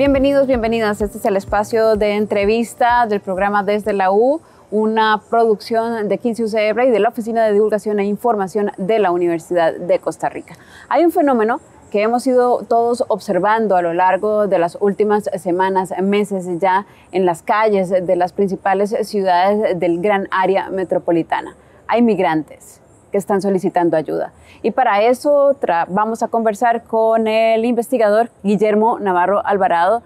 Bienvenidos, bienvenidas. Este es el espacio de entrevista del programa Desde la U, una producción de 15 UCR y de la Oficina de Divulgación e Información de la Universidad de Costa Rica. Hay un fenómeno que hemos ido todos observando a lo largo de las últimas semanas, meses ya en las calles de las principales ciudades del gran área metropolitana. Hay migrantes que están solicitando ayuda. Y para eso vamos a conversar con el investigador Guillermo Navarro Alvarado,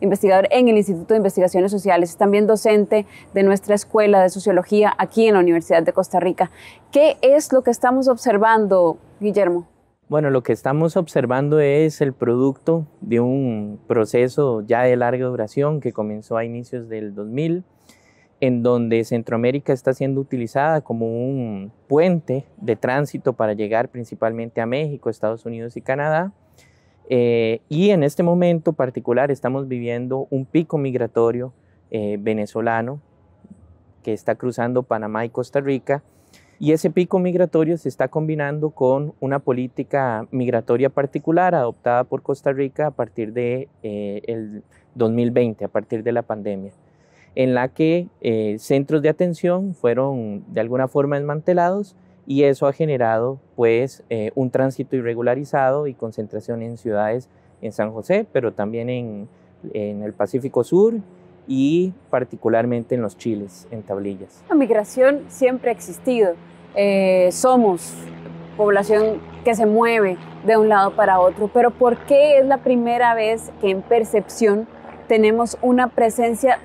investigador en el Instituto de Investigaciones Sociales, también docente de nuestra Escuela de Sociología aquí en la Universidad de Costa Rica. ¿Qué es lo que estamos observando, Guillermo? Bueno, lo que estamos observando es el producto de un proceso ya de larga duración que comenzó a inicios del 2000 en donde Centroamérica está siendo utilizada como un puente de tránsito para llegar principalmente a México, Estados Unidos y Canadá. Eh, y en este momento particular estamos viviendo un pico migratorio eh, venezolano que está cruzando Panamá y Costa Rica. Y ese pico migratorio se está combinando con una política migratoria particular adoptada por Costa Rica a partir del de, eh, el 2020, a partir de la pandemia en la que eh, centros de atención fueron de alguna forma desmantelados y eso ha generado pues eh, un tránsito irregularizado y concentración en ciudades en San José, pero también en, el Pacífico Sur y particularmente en los chiles, en tablillas. La migración siempre ha existido. Eh, somos población que se mueve de un lado para otro, pero ¿por qué es la primera vez que en percepción tenemos una presencia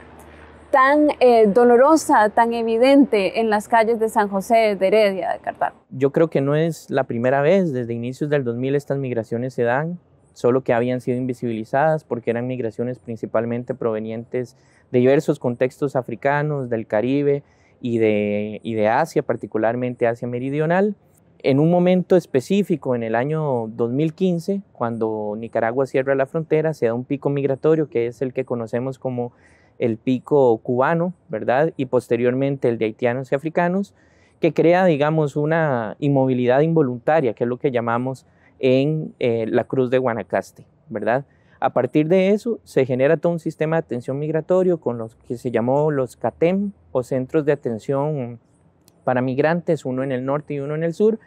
tan eh, dolorosa, tan evidente en las calles de San José de Heredia, de Cartago? Yo creo que no es la primera vez, desde inicios del 2000 estas migraciones se dan, solo que habían sido invisibilizadas porque eran migraciones principalmente provenientes de diversos contextos africanos, del Caribe y de, y de Asia, particularmente Asia Meridional. En un momento específico, en el año 2015, cuando Nicaragua cierra la frontera, se da un pico migratorio que es el que conocemos como el pico cubano, ¿verdad? Y posteriormente el de haitianos y africanos, que crea, digamos, una inmovilidad involuntaria, que es lo que llamamos en eh, la Cruz de Guanacaste, ¿verdad? A partir de eso se genera todo un sistema de atención migratorio con los que se llamó los CATEM o centros de atención para migrantes, uno en el norte y uno en el sur,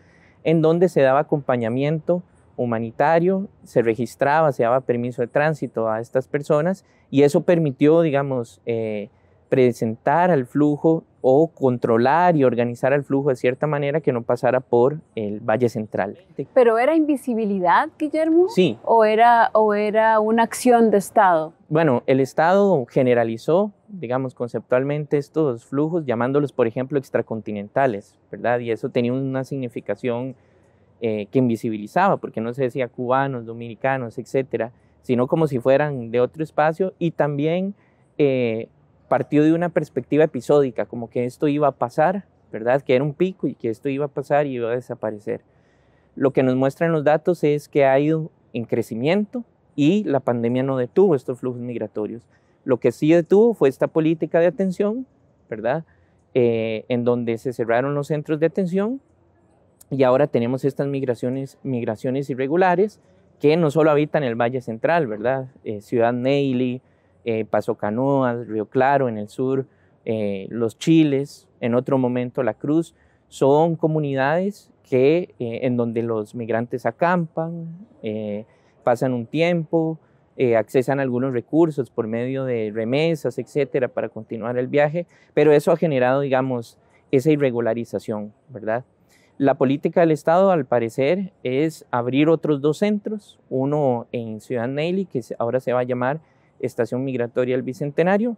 en donde se daba acompañamiento humanitario, se registraba, se daba permiso de tránsito a estas personas y eso permitió, digamos, eh, presentar al flujo o controlar y organizar al flujo de cierta manera que no pasara por el Valle Central. ¿Pero era invisibilidad, Guillermo? Sí. ¿O era, o era una acción de Estado? Bueno, el Estado generalizó, digamos, conceptualmente estos flujos, llamándolos, por ejemplo, extracontinentales, ¿verdad? Y eso tenía una significación eh, que invisibilizaba, porque no se decía cubanos, dominicanos, etcétera, sino como si fueran de otro espacio y también eh, partió de una perspectiva episódica, como que esto iba a pasar, ¿verdad? Que era un pico y que esto iba a pasar y iba a desaparecer. Lo que nos muestran los datos es que ha ido en crecimiento y la pandemia no detuvo estos flujos migratorios. Lo que sí detuvo fue esta política de atención, ¿verdad? Eh, en donde se cerraron los centros de atención y ahora tenemos estas migraciones, irregulares que no solo habitan el Valle Central, ¿verdad? Eh, Ciudad Neily, eh, Paso Canoas, Río Claro en el sur, eh, Los Chiles, en otro momento La Cruz, son comunidades que, en donde los migrantes acampan, pasan un tiempo, accesan algunos recursos por medio de remesas, etcétera, para continuar el viaje, pero eso ha generado, digamos, esa irregularización, ¿verdad? La política del Estado, al parecer, es abrir otros dos centros, uno en Ciudad Neily, que ahora se va a llamar Estación Migratoria del Bicentenario,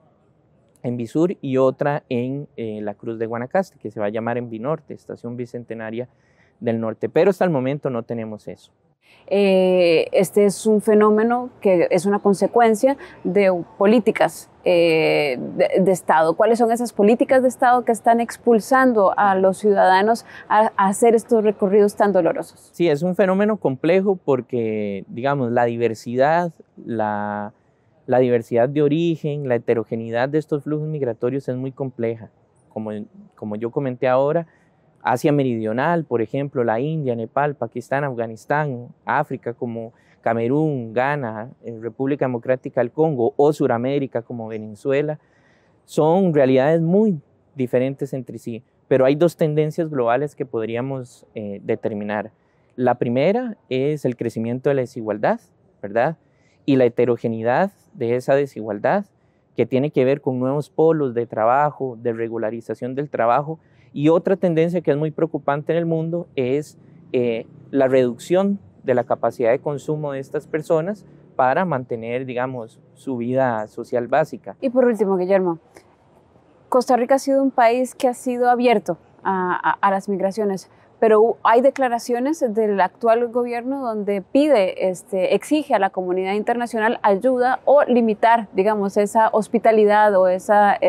en Bisur, y otra en eh, la Cruz de Guanacaste, que se va a llamar en Binorte, Estación Bicentenaria del Norte. Pero hasta el momento no tenemos eso. Eh, este es un fenómeno que es una consecuencia de políticas eh, de, Estado? ¿Cuáles son esas políticas de Estado que están expulsando a los ciudadanos a, hacer estos recorridos tan dolorosos? Sí, es un fenómeno complejo porque, digamos, la diversidad, la, diversidad de origen, la heterogeneidad de estos flujos migratorios es muy compleja. como yo comenté ahora, Asia Meridional, por ejemplo, la India, Nepal, Pakistán, Afganistán, África como Camerún, Ghana, eh, República Democrática del Congo o Suramérica como Venezuela, son realidades muy diferentes entre sí, pero hay dos tendencias globales que podríamos eh, determinar. La primera es el crecimiento de la desigualdad, ¿verdad? Y la heterogeneidad de esa desigualdad que tiene que ver con nuevos polos de trabajo, de regularización del trabajo, y otra tendencia que es muy preocupante en el mundo es eh, la reducción de la capacidad de consumo de estas personas para mantener, digamos, su vida social básica. Y por último, Guillermo, Costa Rica ha sido un país que ha sido abierto a las migraciones pero hay declaraciones del actual gobierno donde pide, este, exige a la comunidad internacional ayuda o limitar, digamos, esa hospitalidad o ese,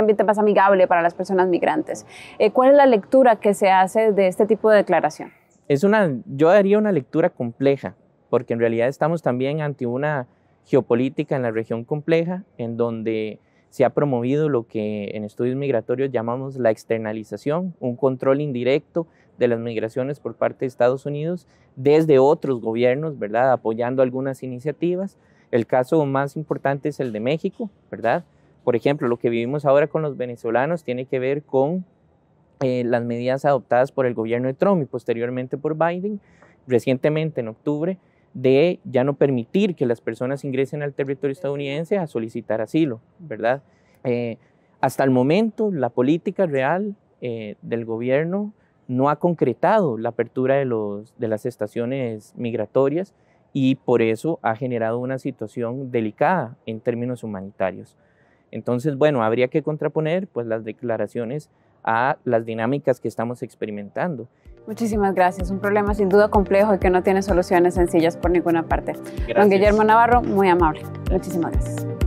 ambiente más amigable para las personas migrantes. Eh, ¿Cuál es la lectura que se hace de este tipo de declaración? Es una, yo daría una lectura compleja, porque en realidad estamos también ante una geopolítica en la región compleja, en donde se ha promovido lo que en estudios migratorios llamamos la externalización, un control indirecto de las migraciones por parte de Estados Unidos desde otros gobiernos, ¿verdad? Apoyando algunas iniciativas. El caso más importante es el de México, ¿verdad? Por ejemplo, lo que vivimos ahora con los venezolanos tiene que ver con eh, las medidas adoptadas por el gobierno de Trump y posteriormente por Biden. Recientemente, en octubre, de ya no permitir que las personas ingresen al territorio estadounidense a solicitar asilo, ¿verdad? Eh, hasta el momento, la política real eh, del gobierno no ha concretado la apertura de las estaciones migratorias y por eso ha generado una situación delicada en términos humanitarios. Entonces, bueno, habría que contraponer pues las declaraciones a las dinámicas que estamos experimentando. Muchísimas gracias. Un problema sin duda complejo y que no tiene soluciones sencillas por ninguna parte. Don Guillermo Navarro, muy amable. Muchísimas gracias.